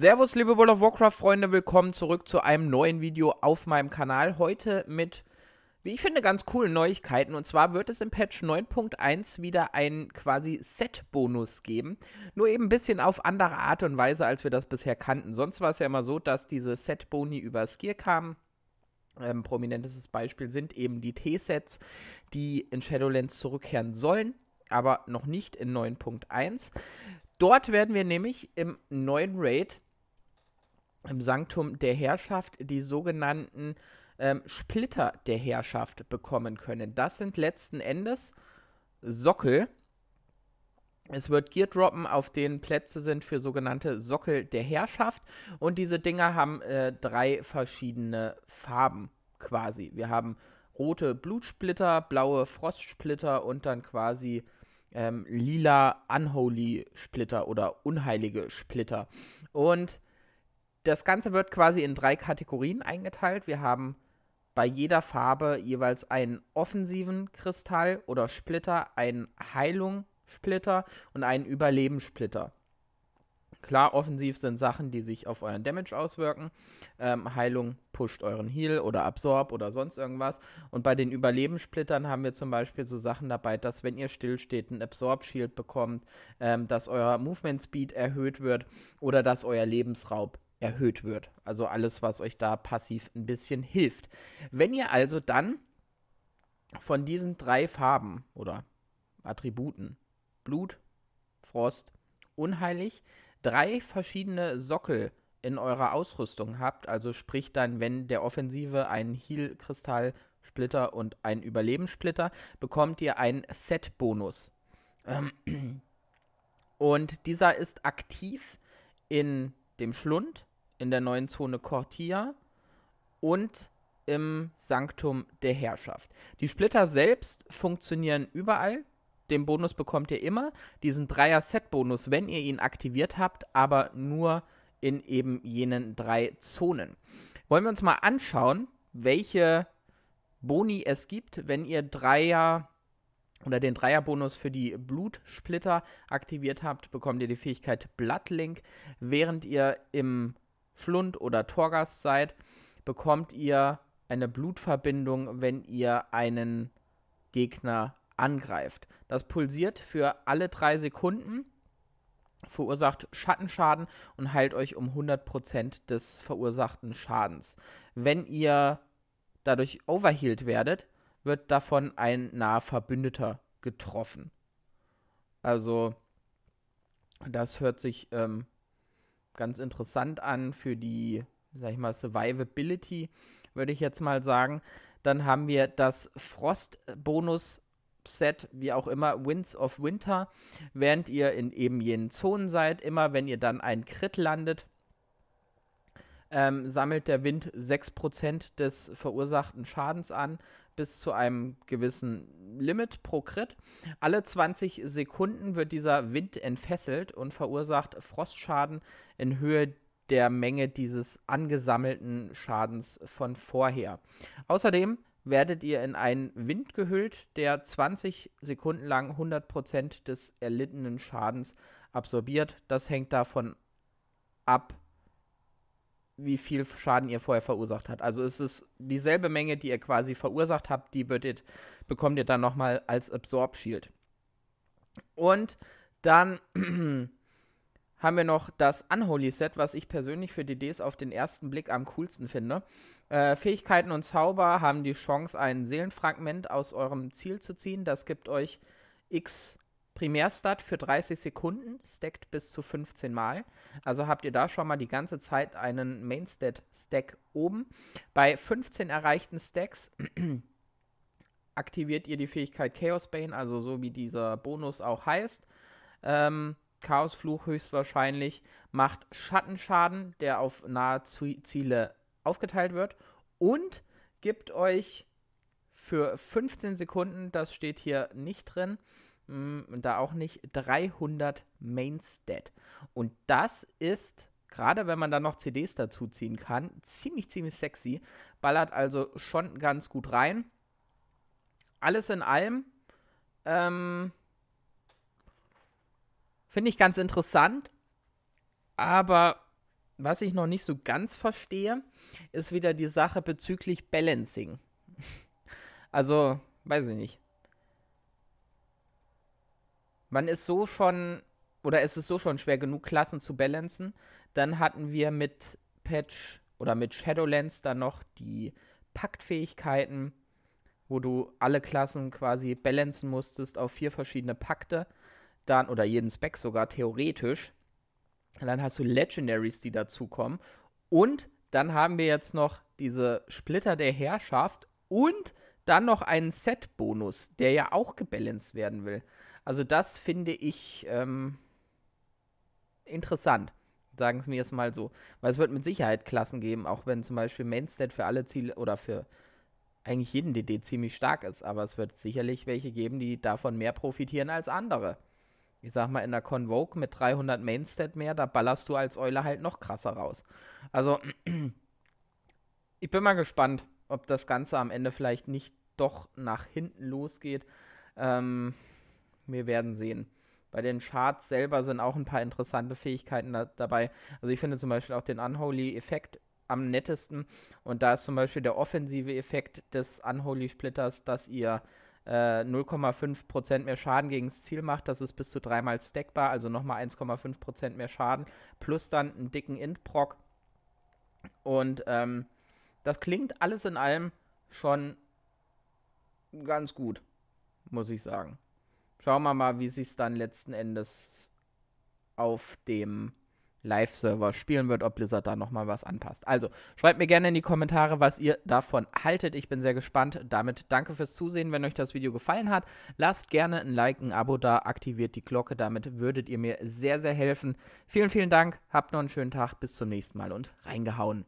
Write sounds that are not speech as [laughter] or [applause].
Servus, liebe World of Warcraft-Freunde, willkommen zurück zu einem neuen Video auf meinem Kanal. Heute mit, wie ich finde, ganz coolen Neuigkeiten. Und zwar wird es im Patch 9.1 wieder einen quasi Set-Bonus geben. Nur eben ein bisschen auf andere Art und Weise, als wir das bisher kannten. Sonst war es ja immer so, dass diese Set-Boni über Skier kamen. Ähm, prominentestes Beispiel sind eben die T-Sets, die in Shadowlands zurückkehren sollen, aber noch nicht in 9.1. Dort werden wir nämlich im neuen Raid im Sanktum der Herrschaft die sogenannten ähm, Splitter der Herrschaft bekommen können. Das sind letzten Endes Sockel. Es wird Gear droppen, auf denen Plätze sind für sogenannte Sockel der Herrschaft. Und diese Dinger haben äh, drei verschiedene Farben quasi. Wir haben rote Blutsplitter, blaue Frostsplitter und dann quasi ähm, lila Unholy Splitter oder unheilige Splitter. Und das Ganze wird quasi in drei Kategorien eingeteilt. Wir haben bei jeder Farbe jeweils einen offensiven Kristall oder Splitter, einen Heilungssplitter und einen Überlebenssplitter. Klar, offensiv sind Sachen, die sich auf euren Damage auswirken. Ähm, Heilung pusht euren Heal oder Absorb oder sonst irgendwas. Und bei den Überlebenssplittern haben wir zum Beispiel so Sachen dabei, dass wenn ihr stillsteht, ein Absorb-Shield bekommt, ähm, dass euer Movement Speed erhöht wird oder dass euer Lebensraub erhöht wird. Also alles, was euch da passiv ein bisschen hilft. Wenn ihr also dann von diesen drei Farben oder Attributen, Blut, Frost, Unheilig, drei verschiedene Sockel in eurer Ausrüstung habt, also sprich dann, wenn der Offensive einen Heal-Kristall, Splitter und einen Überlebenssplitter, bekommt ihr einen Set-Bonus. Ähm, [clears throat] und dieser ist aktiv in dem Schlund, in der neuen Zone Cortia und im Sanktum der Herrschaft. Die Splitter selbst funktionieren überall. Den Bonus bekommt ihr immer. Diesen Dreier-Set-Bonus, wenn ihr ihn aktiviert habt, aber nur in eben jenen drei Zonen. Wollen wir uns mal anschauen, welche Boni es gibt, wenn ihr Dreier oder den Dreier-Bonus für die Blutsplitter aktiviert habt, bekommt ihr die Fähigkeit Bloodlink, während ihr im Schlund oder Torgast seid, bekommt ihr eine Blutverbindung, wenn ihr einen Gegner angreift. Das pulsiert für alle drei Sekunden, verursacht Schattenschaden und heilt euch um 100% des verursachten Schadens. Wenn ihr dadurch overhealed werdet, wird davon ein naher Verbündeter getroffen. Also, das hört sich ähm, ganz interessant an für die, sag ich mal, Survivability, würde ich jetzt mal sagen. Dann haben wir das Frost-Bonus Set, wie auch immer, Winds of Winter, während ihr in eben jenen Zonen seid. Immer wenn ihr dann einen Crit landet, ähm, sammelt der Wind 6% des verursachten Schadens an bis zu einem gewissen Limit pro Crit. Alle 20 Sekunden wird dieser Wind entfesselt und verursacht Frostschaden in Höhe der Menge dieses angesammelten Schadens von vorher. Außerdem werdet ihr in einen Wind gehüllt, der 20 Sekunden lang 100% des erlittenen Schadens absorbiert. Das hängt davon ab, wie viel Schaden ihr vorher verursacht habt. Also es ist dieselbe Menge, die ihr quasi verursacht habt, die ihr, bekommt ihr dann nochmal als Absorb Shield. Und dann [clears throat] haben wir noch das Unholy Set, was ich persönlich für DDs auf den ersten Blick am coolsten finde. Äh, Fähigkeiten und Zauber haben die Chance, ein Seelenfragment aus eurem Ziel zu ziehen. Das gibt euch x Primärstart für 30 Sekunden, stackt bis zu 15 Mal. Also habt ihr da schon mal die ganze Zeit einen Mainstat-Stack oben. Bei 15 erreichten Stacks [clears throat] aktiviert ihr die Fähigkeit Chaos Bane, also so wie dieser Bonus auch heißt. Ähm, Chaosfluch höchstwahrscheinlich macht Schattenschaden, der auf nahe Ziele aufgeteilt wird und gibt euch für 15 Sekunden, das steht hier nicht drin, und mm, da auch nicht, 300 Mainstat. Und das ist, gerade wenn man da noch CDs dazu ziehen kann, ziemlich, ziemlich sexy. Ballert also schon ganz gut rein. Alles in allem, ähm, finde ich ganz interessant. Aber was ich noch nicht so ganz verstehe, ist wieder die Sache bezüglich Balancing. [laughs] also, weiß ich nicht man ist so schon, oder es ist so schon schwer genug, Klassen zu balancen. Dann hatten wir mit Patch oder mit Shadowlands dann noch die Paktfähigkeiten, wo du alle Klassen quasi balancen musstest auf vier verschiedene Pakte. Dann, oder jeden Spec sogar theoretisch. Und dann hast du Legendaries, die dazukommen. Und dann haben wir jetzt noch diese Splitter der Herrschaft und dann noch einen Set-Bonus, der ja auch gebalanced werden will. Also das finde ich ähm, interessant, sagen Sie mir es mal so. Weil es wird mit Sicherheit Klassen geben, auch wenn zum Beispiel Mainstat für alle Ziele oder für eigentlich jeden DD ziemlich stark ist. Aber es wird sicherlich welche geben, die davon mehr profitieren als andere. Ich sag mal, in der Convoke mit 300 Mainstat mehr, da ballerst du als Eule halt noch krasser raus. Also, [clears throat] ich bin mal gespannt, ob das Ganze am Ende vielleicht nicht doch nach hinten losgeht. Ähm, wir werden sehen. Bei den Charts selber sind auch ein paar interessante Fähigkeiten da dabei. Also ich finde zum Beispiel auch den Unholy-Effekt am nettesten. Und da ist zum Beispiel der offensive Effekt des Unholy-Splitters, dass ihr äh, 0,5% mehr Schaden gegen das Ziel macht. Das ist bis zu dreimal stackbar, also nochmal 1,5% mehr Schaden. Plus dann einen dicken Int-Proc. Und ähm, das klingt alles in allem schon ganz gut, muss ich sagen schauen wir mal, wie sich es dann letzten Endes auf dem Live-Server spielen wird, ob Blizzard da nochmal was anpasst. Also, schreibt mir gerne in die Kommentare, was ihr davon haltet. Ich bin sehr gespannt. Damit danke fürs Zusehen. Wenn euch das Video gefallen hat, lasst gerne ein Like, ein Abo da, aktiviert die Glocke. Damit würdet ihr mir sehr, sehr helfen. Vielen, vielen Dank. Habt noch einen schönen Tag. Bis zum nächsten Mal und reingehauen.